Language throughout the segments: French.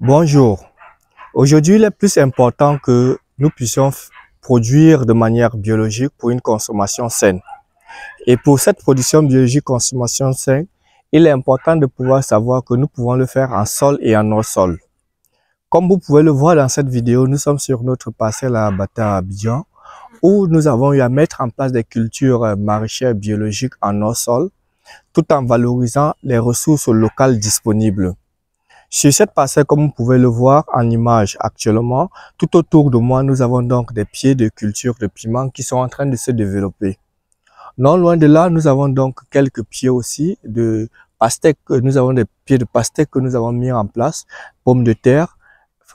Bonjour. Aujourd'hui, il est plus important que nous puissions produire de manière biologique pour une consommation saine. Et pour cette production biologique consommation saine, il est important de pouvoir savoir que nous pouvons le faire en sol et en nos sol Comme vous pouvez le voir dans cette vidéo, nous sommes sur notre parcelle à Bata Abidjan où nous avons eu à mettre en place des cultures euh, maraîchères biologiques en nos sol tout en valorisant les ressources locales disponibles. Sur cette parcelle, comme vous pouvez le voir en image actuellement, tout autour de moi, nous avons donc des pieds de culture de piment qui sont en train de se développer. Non loin de là, nous avons donc quelques pieds aussi de pastèques. Nous avons des pieds de pastèques que nous avons mis en place, pommes de terre,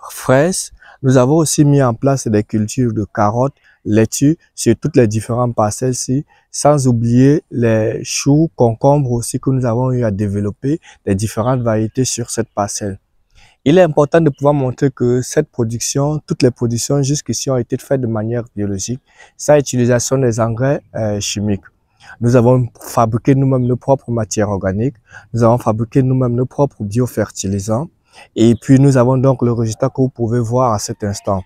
fraises. Nous avons aussi mis en place des cultures de carottes laitue sur toutes les différentes parcelles sans oublier les choux, concombres aussi que nous avons eu à développer, les différentes variétés sur cette parcelle. Il est important de pouvoir montrer que cette production, toutes les productions jusqu'ici ont été faites de manière biologique, sans utilisation des engrais euh, chimiques. Nous avons fabriqué nous-mêmes nos propres matières organiques, nous avons fabriqué nous-mêmes nos propres biofertilisants, et puis nous avons donc le résultat que vous pouvez voir à cet instant.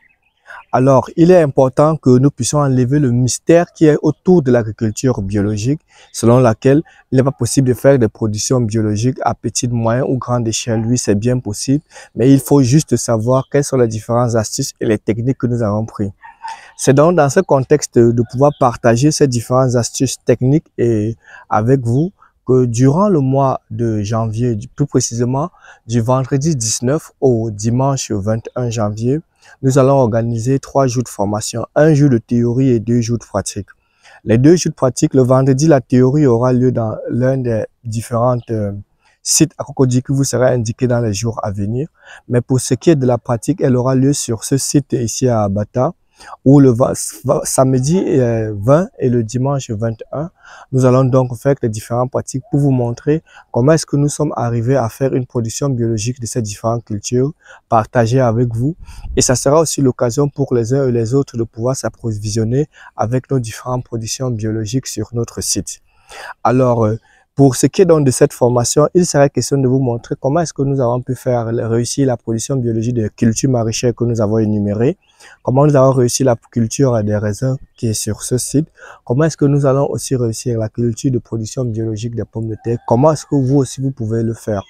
Alors, il est important que nous puissions enlever le mystère qui est autour de l'agriculture biologique, selon laquelle il n'est pas possible de faire des productions biologiques à petite, moyenne ou grande échelle. Oui, c'est bien possible, mais il faut juste savoir quelles sont les différentes astuces et les techniques que nous avons prises. C'est donc dans ce contexte de pouvoir partager ces différentes astuces techniques et avec vous que durant le mois de janvier, plus précisément du vendredi 19 au dimanche 21 janvier, nous allons organiser trois jours de formation, un jour de théorie et deux jours de pratique. Les deux jours de pratique, le vendredi, la théorie aura lieu dans l'un des différents euh, sites à Cocody qui vous sera indiqué dans les jours à venir. Mais pour ce qui est de la pratique, elle aura lieu sur ce site ici à Abata, ou le samedi 20 euh, et le dimanche 21, nous allons donc faire les différentes pratiques pour vous montrer comment est-ce que nous sommes arrivés à faire une production biologique de ces différentes cultures, partagées avec vous. Et ça sera aussi l'occasion pour les uns et les autres de pouvoir s'approvisionner avec nos différentes productions biologiques sur notre site. Alors, euh, pour ce qui est donc de cette formation, il serait question de vous montrer comment est-ce que nous avons pu faire réussir la production biologique des cultures maraîchères que nous avons énumérées, Comment nous avons réussi la culture des raisins qui est sur ce site. Comment est-ce que nous allons aussi réussir la culture de production biologique des pommes de terre. Comment est-ce que vous aussi vous pouvez le faire.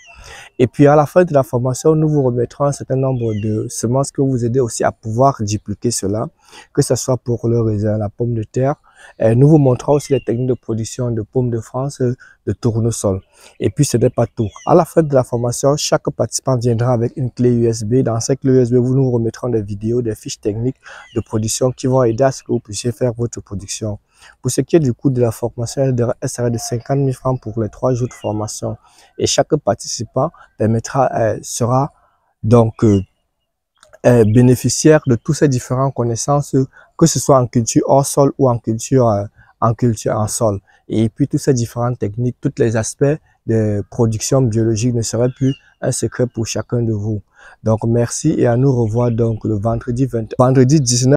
Et puis à la fin de la formation, nous vous remettrons un certain nombre de semences que vous aidez aussi à pouvoir dupliquer cela, que ce soit pour le raisin, la pomme de terre, euh, nous vous montrons aussi les techniques de production de pommes de France, euh, de tournesol. Et puis, ce n'est pas tout. À la fin de la formation, chaque participant viendra avec une clé USB. Dans cette clé USB, vous nous remettrons des vidéos, des fiches techniques de production qui vont aider à ce que vous puissiez faire votre production. Pour ce qui est du coût de la formation, elle sera de 50 000 francs pour les trois jours de formation. Et chaque participant permettra, euh, sera donc... Euh, bénéficiaires bénéficiaire de toutes ces différentes connaissances, que ce soit en culture hors sol ou en culture, euh, en culture en sol. Et puis, toutes ces différentes techniques, tous les aspects de production biologique ne seraient plus un secret pour chacun de vous. Donc, merci et à nous revoir donc le vendredi 20, vendredi 19